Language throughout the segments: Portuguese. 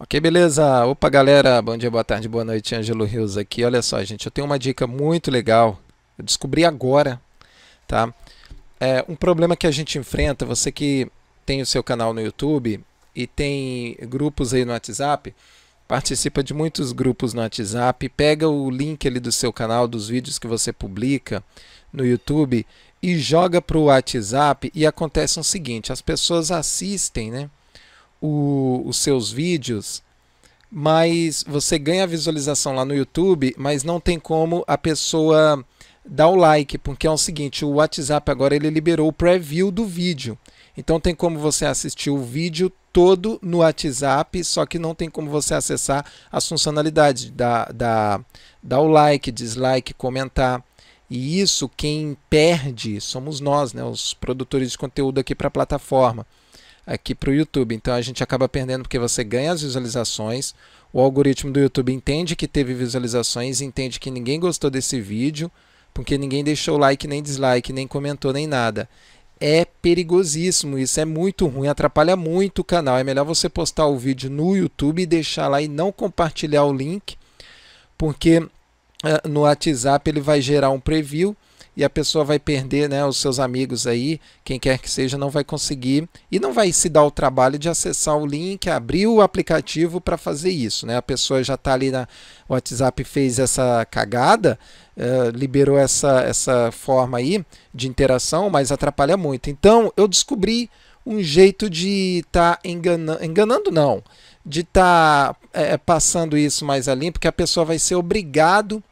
Ok, beleza? Opa, galera, bom dia, boa tarde, boa noite, Ângelo Rios aqui. Olha só, gente, eu tenho uma dica muito legal, eu descobri agora, tá? É, um problema que a gente enfrenta, você que tem o seu canal no YouTube e tem grupos aí no WhatsApp, participa de muitos grupos no WhatsApp, pega o link ali do seu canal, dos vídeos que você publica no YouTube e joga para o WhatsApp e acontece o seguinte, as pessoas assistem, né? o, os seus vídeos, mas você ganha visualização lá no YouTube, mas não tem como a pessoa dar o like, porque é o seguinte, o WhatsApp agora ele liberou o preview do vídeo. Então tem como você assistir o vídeo todo no WhatsApp, só que não tem como você acessar as funcionalidades, da dar, dar o like, dislike, comentar. E isso quem perde somos nós, né, os produtores de conteúdo aqui para a plataforma aqui para o YouTube. Então a gente acaba perdendo porque você ganha as visualizações, o algoritmo do YouTube entende que teve visualizações, entende que ninguém gostou desse vídeo, porque ninguém deixou like, nem dislike, nem comentou, nem nada. É perigosíssimo, isso é muito ruim, atrapalha muito o canal. É melhor você postar o vídeo no YouTube e deixar lá e não compartilhar o link, porque eh, no WhatsApp ele vai gerar um preview e a pessoa vai perder né, os seus amigos aí, quem quer que seja, não vai conseguir e não vai se dar o trabalho de acessar o link, abrir o aplicativo para fazer isso. Né? A pessoa já está ali na o WhatsApp, fez essa cagada, uh, liberou essa, essa forma aí de interação, mas atrapalha muito. Então eu descobri um jeito de estar tá enganando, enganando não, de estar tá, é, passando isso mais além porque a pessoa vai ser obrigado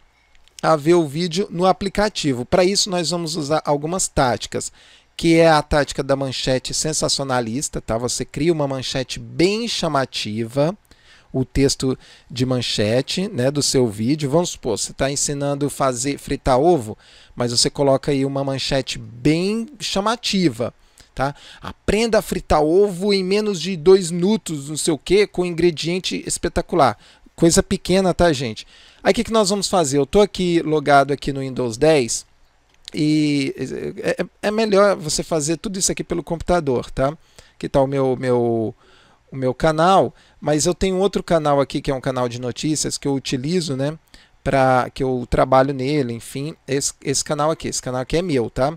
a ver o vídeo no aplicativo. Para isso, nós vamos usar algumas táticas, que é a tática da manchete sensacionalista, tá? Você cria uma manchete bem chamativa, o texto de manchete né, do seu vídeo. Vamos supor, você está ensinando fazer fritar ovo, mas você coloca aí uma manchete bem chamativa. Tá? Aprenda a fritar ovo em menos de dois minutos, não sei o que, com ingrediente espetacular. Coisa pequena, tá, gente? Aí o que, que nós vamos fazer? Eu estou aqui logado aqui no Windows 10 e é, é, é, melhor você fazer tudo isso aqui pelo computador, tá? Que tá o meu, meu, o meu canal, mas eu tenho outro canal aqui que é um canal de notícias que eu utilizo, né? Pra, que eu trabalho nele, enfim, esse, esse canal aqui, esse canal aqui é meu, tá?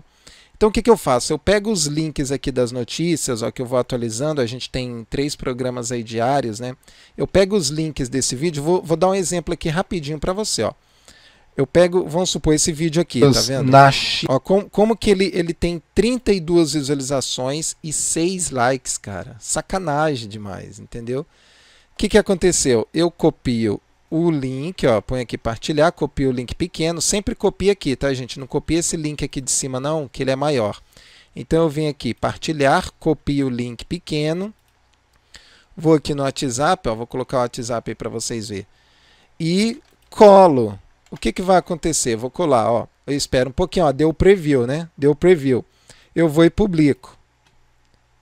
Então o que, que eu faço? Eu pego os links aqui das notícias, ó, que eu vou atualizando, a gente tem três programas aí diários, né? Eu pego os links desse vídeo, vou, vou dar um exemplo aqui rapidinho para você, ó. Eu pego, vamos supor, esse vídeo aqui, tá vendo? Na ó, com, como que ele, ele tem 32 visualizações e 6 likes, cara. Sacanagem demais, entendeu? O que, que aconteceu? Eu copio o link, ó, põe aqui partilhar, copia o link pequeno, sempre copia aqui, tá gente? Não copia esse link aqui de cima não, que ele é maior. Então eu vim aqui partilhar, copio o link pequeno, vou aqui no WhatsApp, ó, vou colocar o WhatsApp aí para vocês verem, e colo. O que, que vai acontecer? Vou colar, ó, eu espero um pouquinho, ó, deu preview, né? Deu preview. Eu vou e publico.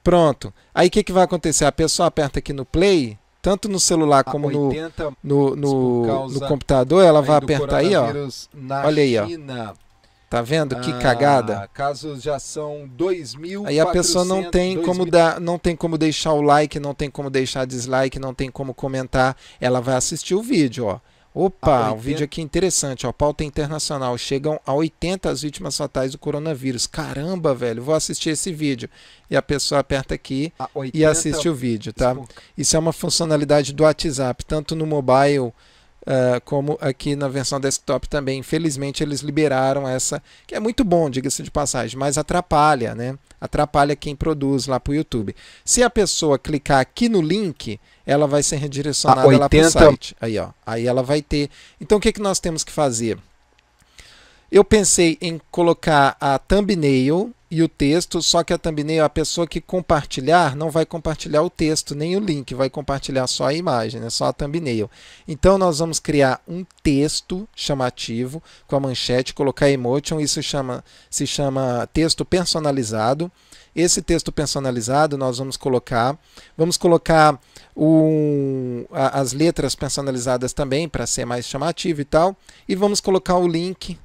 Pronto. Aí o que, que vai acontecer? A pessoa aperta aqui no play, tanto no celular como no, no, no, no, computador, ela vai apertar aí, ó. Olha aí, ó. Tá vendo que ah, cagada? casos já são Aí a pessoa não tem como dar, não tem como deixar o like, não tem como deixar dislike, não tem como comentar. Ela vai assistir o vídeo, ó. Opa, um vídeo aqui interessante, ó. Pauta internacional. Chegam a 80 as vítimas fatais do coronavírus. Caramba, velho, vou assistir esse vídeo. E a pessoa aperta aqui e assiste o vídeo, tá? Isso é uma funcionalidade do WhatsApp, tanto no mobile. Uh, como aqui na versão desktop também. Infelizmente, eles liberaram essa, que é muito bom, diga-se de passagem, mas atrapalha, né? atrapalha quem produz lá para o YouTube. Se a pessoa clicar aqui no link, ela vai ser redirecionada 80... lá para o site. Aí, ó. Aí ela vai ter. Então, o que, que nós temos que fazer? Eu pensei em colocar a thumbnail e o texto, só que a thumbnail, a pessoa que compartilhar, não vai compartilhar o texto nem o link, vai compartilhar só a imagem, né? só a thumbnail. Então nós vamos criar um texto chamativo com a manchete, colocar emotion, isso chama, se chama texto personalizado. Esse texto personalizado nós vamos colocar, vamos colocar o a, as letras personalizadas também para ser mais chamativo e tal, e vamos colocar o link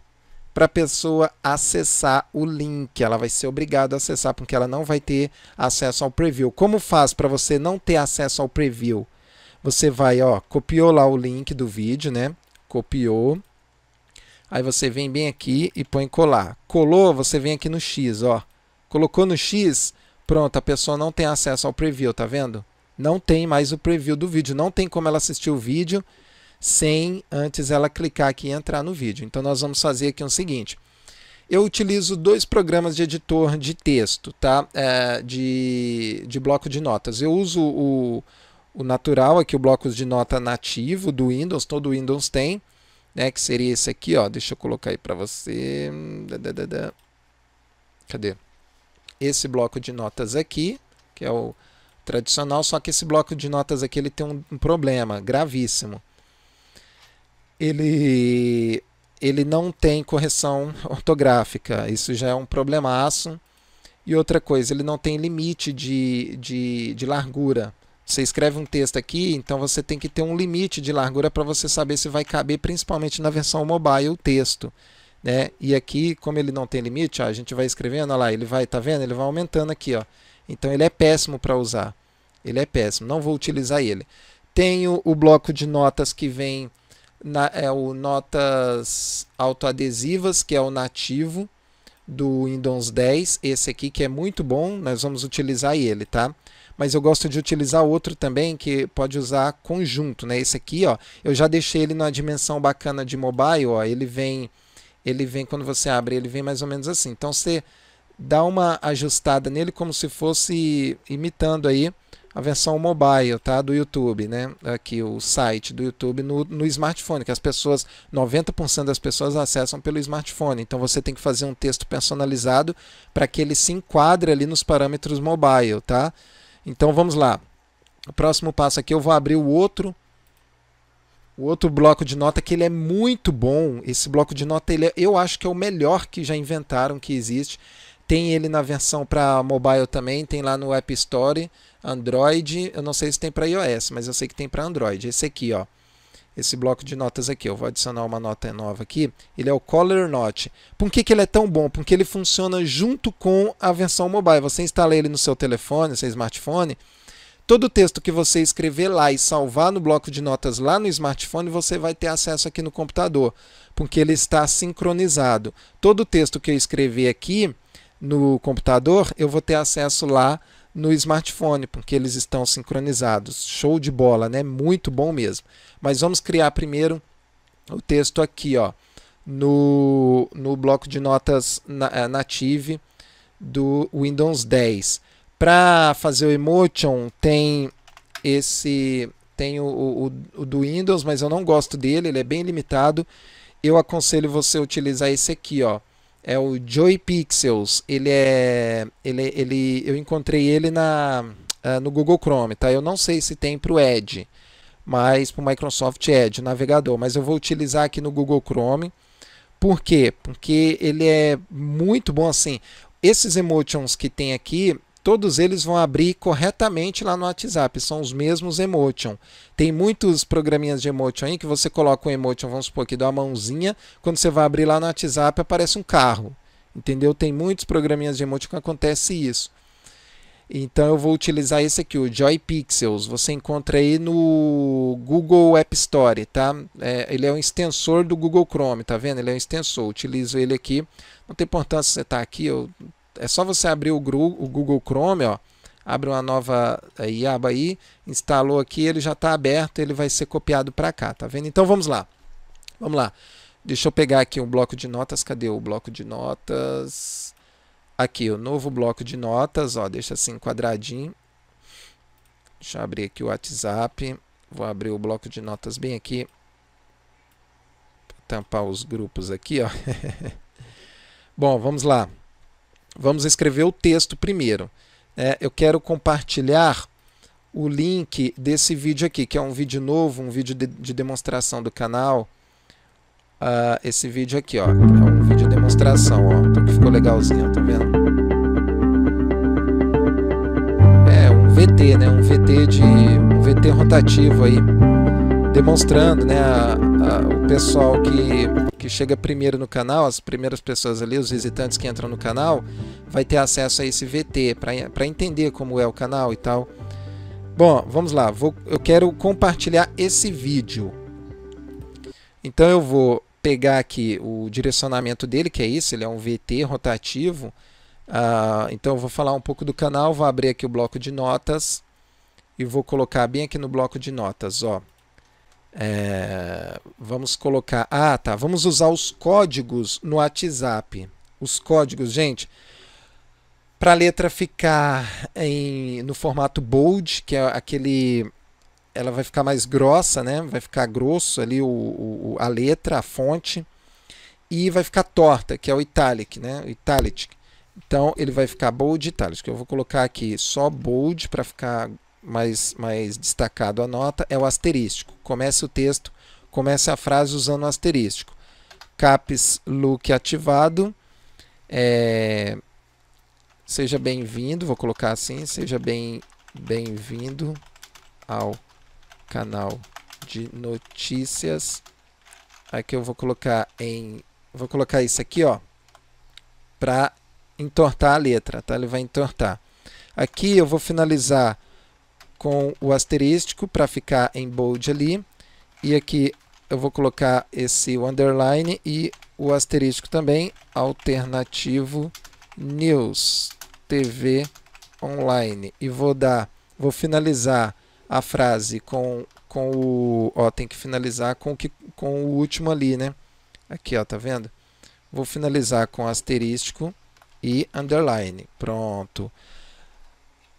para a pessoa acessar o link. Ela vai ser obrigada a acessar porque ela não vai ter acesso ao preview. Como faz para você não ter acesso ao preview? Você vai, ó, copiou lá o link do vídeo, né? Copiou. Aí você vem bem aqui e põe colar. Colou, você vem aqui no X, ó. Colocou no X, pronto, a pessoa não tem acesso ao preview, tá vendo? Não tem mais o preview do vídeo, não tem como ela assistir o vídeo sem antes ela clicar aqui e entrar no vídeo. Então nós vamos fazer aqui o seguinte. Eu utilizo dois programas de editor de texto, tá? É, de, de bloco de notas. Eu uso o, o natural aqui, o bloco de nota nativo do Windows, todo Windows tem, né? Que seria esse aqui, ó. Deixa eu colocar aí para você. Cadê? Esse bloco de notas aqui, que é o tradicional, só que esse bloco de notas aqui ele tem um, um problema gravíssimo ele, ele não tem correção ortográfica. Isso já é um problemaço. E outra coisa, ele não tem limite de, de, de largura. Você escreve um texto aqui, então você tem que ter um limite de largura para você saber se vai caber, principalmente na versão mobile, o texto. Né? E aqui, como ele não tem limite, ó, a gente vai escrevendo, lá, ele vai, tá vendo? Ele vai aumentando aqui, ó. Então ele é péssimo para usar. Ele é péssimo, não vou utilizar ele. Tenho o bloco de notas que vem na, é o notas autoadesivas, que é o nativo do Windows 10, esse aqui que é muito bom, nós vamos utilizar ele, tá? Mas eu gosto de utilizar outro também que pode usar conjunto, né? Esse aqui, ó, eu já deixei ele numa dimensão bacana de mobile, ó, ele vem ele vem quando você abre, ele vem mais ou menos assim. Então você dá uma ajustada nele como se fosse imitando aí a versão mobile tá, do YouTube, né? Aqui o site do YouTube no, no smartphone, que as pessoas, 90% das pessoas acessam pelo smartphone. Então você tem que fazer um texto personalizado para que ele se enquadre ali nos parâmetros mobile, tá? Então vamos lá. O próximo passo aqui eu vou abrir o outro o outro bloco de nota que ele é muito bom. Esse bloco de nota ele é, eu acho que é o melhor que já inventaram que existe. Tem ele na versão para mobile também, tem lá no App Store. Android, eu não sei se tem para iOS, mas eu sei que tem para Android. Esse aqui, ó. Esse bloco de notas aqui, eu vou adicionar uma nota nova aqui. Ele é o Color Note. Por que, que ele é tão bom? Porque ele funciona junto com a versão mobile. Você instala ele no seu telefone, no seu smartphone. Todo o texto que você escrever lá e salvar no bloco de notas lá no smartphone, você vai ter acesso aqui no computador, porque ele está sincronizado. Todo o texto que eu escrever aqui no computador, eu vou ter acesso lá no smartphone, porque eles estão sincronizados. Show de bola, né? Muito bom mesmo. Mas vamos criar primeiro o texto aqui, ó, no, no bloco de notas na, eh, native do Windows 10. Para fazer o emotion, tem esse tem o, o, o, do Windows, mas eu não gosto dele, ele é bem limitado. Eu aconselho você utilizar esse aqui, ó. É o JoyPixels, Pixels. Ele é. Ele, ele, eu encontrei ele na, ah, no Google Chrome, tá? Eu não sei se tem para o Edge, mas para o Microsoft Edge, o navegador. Mas eu vou utilizar aqui no Google Chrome. Por quê? Porque ele é muito bom assim. Esses emotions que tem aqui, todos eles vão abrir corretamente lá no WhatsApp, são os mesmos emotion. Tem muitos programinhas de emotion aí que você coloca um emotion, vamos supor que dá uma mãozinha, quando você vai abrir lá no WhatsApp aparece um carro. Entendeu? Tem muitos programinhas de emotion que acontece isso. Então eu vou utilizar esse aqui, o Joy Pixels. Você encontra aí no Google App Store, tá? É, ele é um extensor do Google Chrome, tá vendo? Ele é um extensor. utilizo ele aqui. Não tem importância se você estar tá aqui ou é só você abrir o, o Google Chrome, ó, abre uma nova eh, aba aí, instalou aqui, ele já está aberto, ele vai ser copiado para cá, tá vendo? Então vamos lá, vamos lá. Deixa eu pegar aqui o um bloco de notas, cadê o bloco de notas? Aqui, o novo bloco de notas, ó, deixa assim quadradinho. Deixa eu abrir aqui o WhatsApp, vou abrir o bloco de notas bem aqui. Vou tampar os grupos aqui, ó. Bom, vamos lá. Vamos escrever o texto primeiro. É, eu quero compartilhar o link desse vídeo aqui, que é um vídeo novo, um vídeo de, de demonstração do canal. Uh, esse vídeo aqui, ó, é um vídeo de demonstração, ó, então ficou legalzinho, tá vendo? É um VT, né? Um VT de um VT rotativo aí, demonstrando, né, a, a, o pessoal que que chega primeiro no canal, as primeiras pessoas ali, os visitantes que entram no canal, vai ter acesso a esse VT para entender como é o canal e tal. Bom, vamos lá. Vou, eu quero compartilhar esse vídeo. Então eu vou pegar aqui o direcionamento dele, que é isso, ele é um VT rotativo. Ah, então eu vou falar um pouco do canal, vou abrir aqui o bloco de notas e vou colocar bem aqui no bloco de notas, ó. É, vamos colocar. Ah, tá. Vamos usar os códigos no WhatsApp. Os códigos, gente. Para a letra ficar em, no formato bold, que é aquele. Ela vai ficar mais grossa, né? Vai ficar grosso ali o, o a letra, a fonte. E vai ficar torta, que é o italic, né? O italic. Então ele vai ficar bold italic. Eu vou colocar aqui só bold para ficar mais, mais destacado a nota, é o asterístico. começa o texto, começa a frase usando o asterístico. CAPS Look ativado. É, seja bem-vindo, vou colocar assim, seja bem, bem-vindo ao canal de notícias. Aqui eu vou colocar em, vou colocar isso aqui, ó, para entortar a letra, tá? Ele vai entortar. Aqui eu vou finalizar com o asterístico para ficar em bold ali. E aqui eu vou colocar esse underline e o asterisco também, alternativo news, TV online. E vou dar, vou finalizar a frase com, com o, ó, tem que finalizar com o, que, com o último ali, né? Aqui, ó, tá vendo? Vou finalizar com asterisco e underline. Pronto.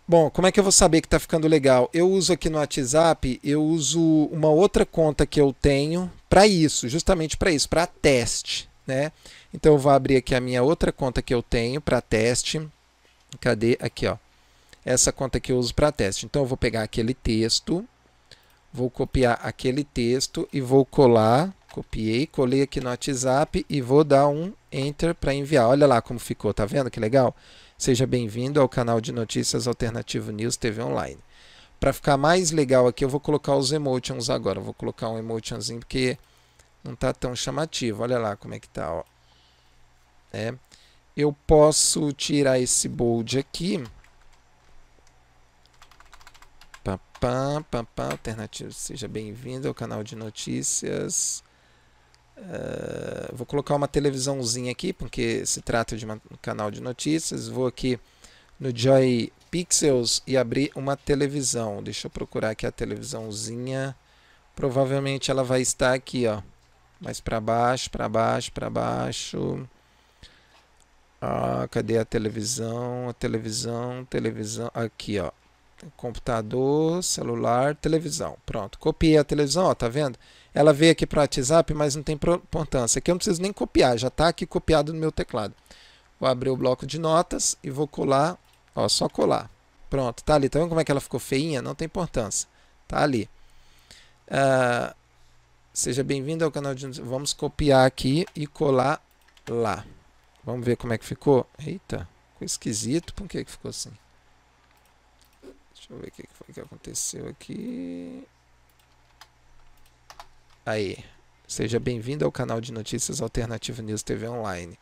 Bom, como é que eu vou saber que está ficando legal? Eu uso aqui no WhatsApp, eu uso uma outra conta que eu tenho para isso, justamente para isso, para teste, né? Então eu vou abrir aqui a minha outra conta que eu tenho para teste. Cadê? Aqui, ó. Essa conta que eu uso para teste. Então eu vou pegar aquele texto, vou copiar aquele texto e vou colar. Copiei, colei aqui no WhatsApp e vou dar um Enter para enviar. Olha lá como ficou, tá vendo que legal? Seja bem-vindo ao canal de notícias Alternativo News TV Online. Para ficar mais legal aqui, eu vou colocar os emotions agora. Eu vou colocar um emotionzinho porque não está tão chamativo. Olha lá como é que está, ó. É. Eu posso tirar esse bold aqui. Papá, papá, alternativo. Seja bem-vindo ao canal de notícias. Eh, vou colocar uma televisãozinha aqui, porque se trata de um canal de notícias. Vou aqui no Joy Pixels e abrir uma televisão. Deixa eu procurar aqui a televisãozinha. Provavelmente ela vai estar aqui, ó. Mais para baixo, para baixo, para baixo. Ah, cadê a televisão? A televisão, televisão. Aqui, ó computador, celular, televisão. Pronto, copiei a televisão, ó, tá vendo? Ela veio aqui para o WhatsApp, mas não tem importância. Aqui eu não preciso nem copiar, já está aqui copiado no meu teclado. Vou abrir o bloco de notas e vou colar, ó, só colar. Pronto, tá ali. Tá vendo como é que ela ficou feinha? Não tem importância. Tá ali. Uh, seja bem-vindo ao canal de... Vamos copiar aqui e colar lá. Vamos ver como é que ficou. Eita, ficou esquisito. Por que, que ficou assim? Deixa eu ver o que foi que aconteceu aqui. Aí. Seja bem-vindo ao canal de notícias Alternativa News TV Online.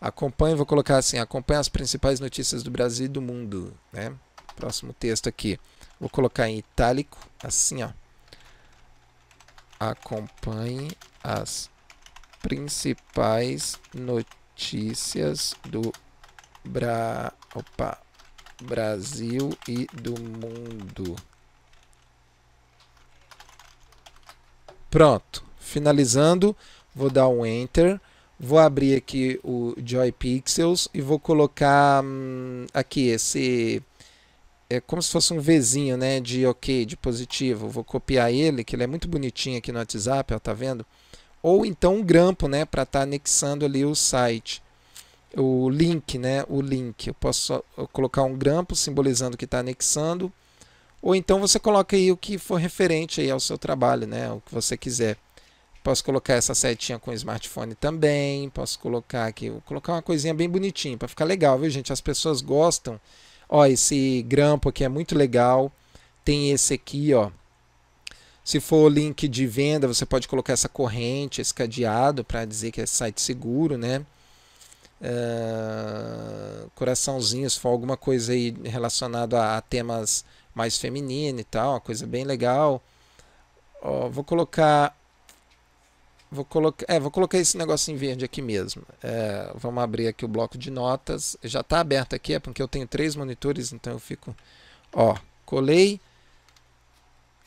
Acompanhe, vou colocar assim, acompanhe as principais notícias do Brasil e do mundo, né? Próximo texto aqui. Vou colocar em itálico, assim, ó. Acompanhe as principais notícias do Bra... Opa, Brasil e do mundo. Pronto, finalizando, vou dar um enter, vou abrir aqui o Joy Pixels e vou colocar hum, aqui esse é como se fosse um Vzinho, né, de OK, de positivo. Vou copiar ele, que ele é muito bonitinho aqui no WhatsApp, ó, tá vendo? Ou então um grampo, né, para estar tá anexando ali o site o link, né? O link. Eu posso colocar um grampo simbolizando que está anexando. Ou então você coloca aí o que for referente aí ao seu trabalho, né? O que você quiser. Posso colocar essa setinha com o smartphone também. Posso colocar aqui, vou colocar uma coisinha bem bonitinha para ficar legal, viu, gente? As pessoas gostam. Ó, esse grampo aqui é muito legal. Tem esse aqui, ó. Se for o link de venda, você pode colocar essa corrente, esse cadeado para dizer que é site seguro, né? uh, eh, coraçãozinho, se for alguma coisa aí relacionada a, a temas mais feminino e tal, uma coisa bem legal. Ó, vou colocar. Vou colocar, é, vou colocar esse negócio em verde aqui mesmo. É, vamos abrir aqui o bloco de notas. Já está aberto aqui, é porque eu tenho três monitores, então eu fico. Ó, colei.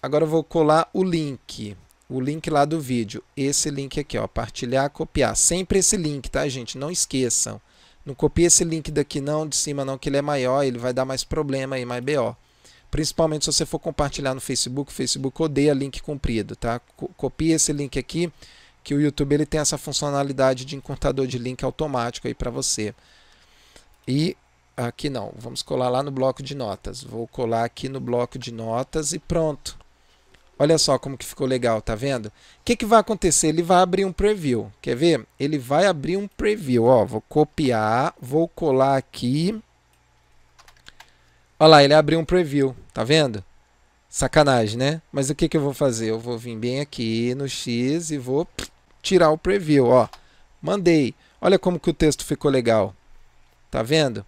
Agora eu vou colar o link o link lá do vídeo, esse link aqui, ó, partilhar, copiar. Sempre esse link, tá, gente? Não esqueçam. Não copie esse link daqui não, de cima não, que ele é maior, ele vai dar mais problema aí, mais BO. Principalmente se você for compartilhar no Facebook, o Facebook odeia link comprido, tá? Copie esse link aqui, que o YouTube ele tem essa funcionalidade de encurtador de link automático aí para você. E aqui não, vamos colar lá no bloco de notas. Vou colar aqui no bloco de notas e pronto. Olha só como que ficou legal, tá vendo? O que, que vai acontecer? Ele vai abrir um preview. Quer ver? Ele vai abrir um preview. Ó, vou copiar, vou colar aqui. Olha lá, ele abriu um preview, tá vendo? Sacanagem, né? Mas o que, que eu vou fazer? Eu vou vir bem aqui no X e vou tirar o preview, ó. Mandei. Olha como que o texto ficou legal. Tá vendo?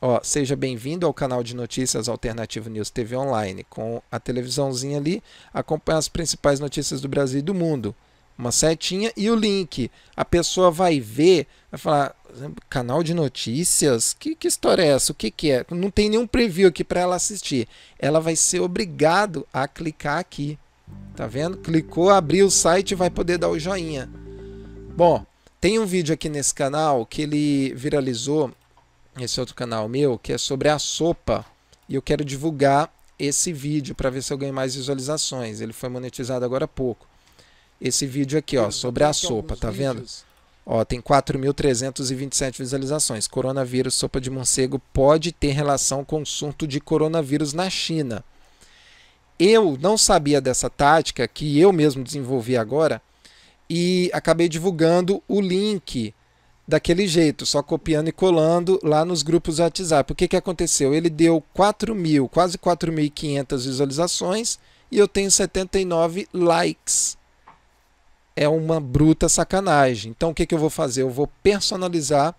Ó, seja bem-vindo ao canal de notícias Alternativo News TV Online, com a televisãozinha ali, acompanha as principais notícias do Brasil e do mundo. Uma setinha e o link. A pessoa vai ver, vai falar, canal de notícias? Que, que história é essa? O que, que é? Não tem nenhum preview aqui para ela assistir. Ela vai ser obrigado a clicar aqui. Tá vendo? Clicou, abriu o site e vai poder dar o joinha. Bom, tem um vídeo aqui nesse canal que ele viralizou esse outro canal meu, que é sobre a sopa. E eu quero divulgar esse vídeo para ver se eu ganho mais visualizações. Ele foi monetizado agora há pouco. Esse vídeo aqui, ó, sobre a sopa, tá vendo? Ó, tem 4.327 visualizações. Coronavírus, sopa de morcego pode ter relação com o surto de coronavírus na China. Eu não sabia dessa tática que eu mesmo desenvolvi agora e acabei divulgando o link daquele jeito, só copiando e colando lá nos grupos do WhatsApp. O que, que aconteceu? Ele deu 4 mil, quase 4.500 visualizações e eu tenho 79 likes. É uma bruta sacanagem. Então o que, que eu vou fazer? Eu vou personalizar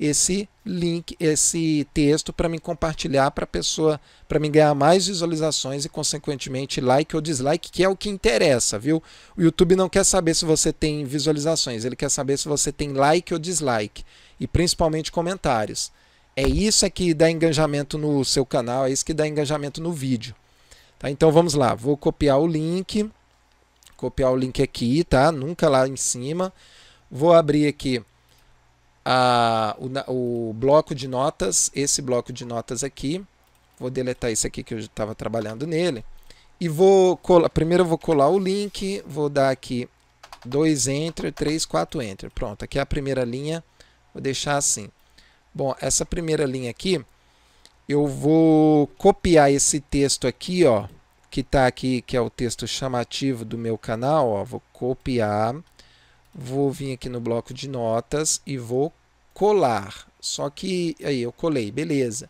esse link, esse texto para me compartilhar para a pessoa, para me ganhar mais visualizações e consequentemente like ou dislike, que é o que interessa, viu? O YouTube não quer saber se você tem visualizações, ele quer saber se você tem like ou dislike e principalmente comentários. É isso é que dá engajamento no seu canal, é isso que dá engajamento no vídeo. Tá? Então vamos lá, vou copiar o link, copiar o link aqui, tá? Nunca lá em cima. Vou abrir aqui a, o, o bloco de notas, esse bloco de notas aqui. Vou deletar esse aqui que eu estava trabalhando nele. E vou colar, primeiro eu vou colar o link, vou dar aqui 2 enter, 3, 4 enter. Pronto, aqui é a primeira linha, vou deixar assim. Bom, essa primeira linha aqui, eu vou copiar esse texto aqui, ó, que está aqui, que é o texto chamativo do meu canal, ó, vou copiar vou vir aqui no bloco de notas e vou colar. Só que aí eu colei, beleza.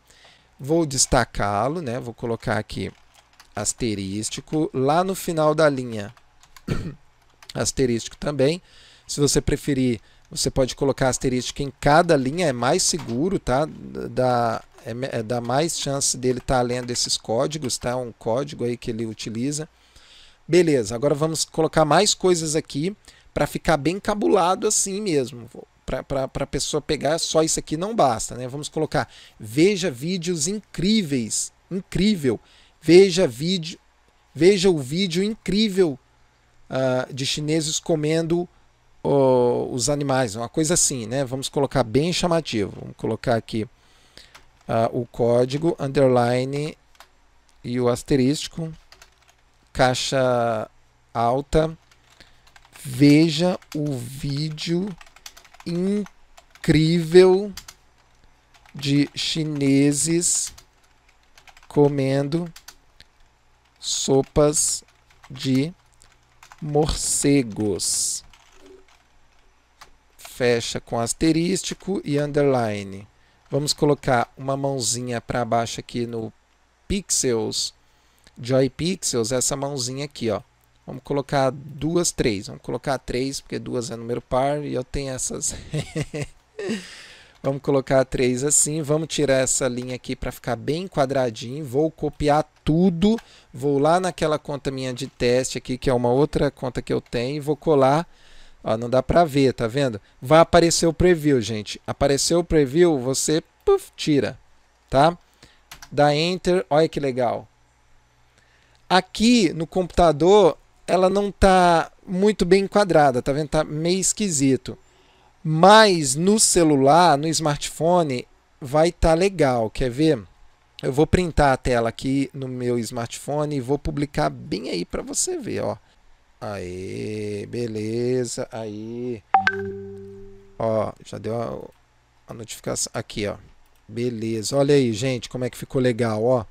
Vou destacá-lo, né? Vou colocar aqui asterístico lá no final da linha. asterístico também. Se você preferir, você pode colocar asterístico em cada linha, é mais seguro, tá? Dá, é, é dá mais chance dele estar tá lendo esses códigos, tá? Um código aí que ele utiliza. Beleza, agora vamos colocar mais coisas aqui para ficar bem cabulado assim mesmo. Para a pessoa pegar, só isso aqui não basta, né? Vamos colocar, veja vídeos incríveis, incrível. Veja vídeo, veja o vídeo incrível uh, de chineses comendo uh, os animais, uma coisa assim, né? Vamos colocar bem chamativo. Vamos colocar aqui uh, o código underline e o asterístico, caixa alta, veja o vídeo incrível de chineses comendo sopas de morcegos. Fecha com asterístico e underline. Vamos colocar uma mãozinha para baixo aqui no Pixels, Joy Pixels, essa mãozinha aqui, ó. Vamos colocar duas, três. Vamos colocar três, porque duas é número par e eu tenho essas. Vamos colocar três assim. Vamos tirar essa linha aqui para ficar bem quadradinho. Vou copiar tudo. Vou lá naquela conta minha de teste aqui, que é uma outra conta que eu tenho. E vou colar. Ó, não dá para ver, tá vendo? Vai aparecer o preview, gente. Apareceu o preview, você puff, tira, tá? Dá Enter. Olha que legal. Aqui no computador ela não tá muito bem enquadrada, tá vendo? Tá meio esquisito. Mas no celular, no smartphone, vai estar tá legal. Quer ver? Eu vou printar a tela aqui no meu smartphone e vou publicar bem aí para você ver, ó. Aí, beleza. Aí. Ó, já deu a, a notificação aqui, ó. Beleza. Olha aí, gente, como é que ficou legal, ó.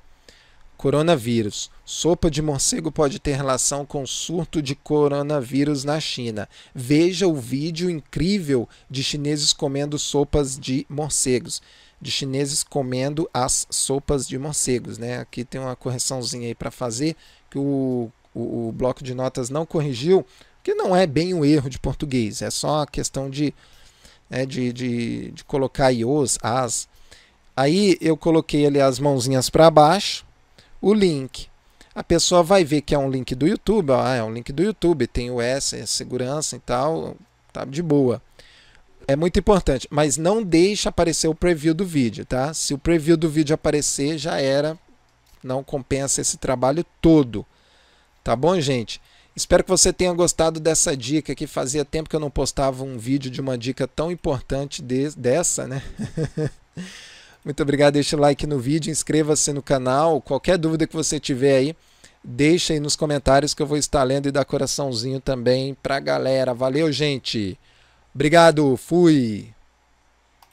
Coronavírus. Sopa de morcego pode ter relação com surto de coronavírus na China. Veja o vídeo incrível de chineses comendo sopas de morcegos. De chineses comendo as sopas de morcegos, né? Aqui tem uma correçãozinha aí para fazer que o, o, o bloco de notas não corrigiu, que não é bem um erro de português, é só uma questão de, né, de, de, de colocar ios, as. Aí eu coloquei ali as mãozinhas para baixo o link. A pessoa vai ver que é um link do YouTube, ó, ah, é um link do YouTube, tem o S, é segurança e tal, tá de boa. É muito importante, mas não deixe aparecer o preview do vídeo, tá? Se o preview do vídeo aparecer, já era, não compensa esse trabalho todo. Tá bom, gente? Espero que você tenha gostado dessa dica, que fazia tempo que eu não postava um vídeo de uma dica tão importante de, dessa, né? Muito obrigado, deixe like no vídeo, inscreva-se no canal. Qualquer dúvida que você tiver aí, deixa aí nos comentários que eu vou estar lendo e dar coraçãozinho também pra galera. Valeu, gente. Obrigado, fui.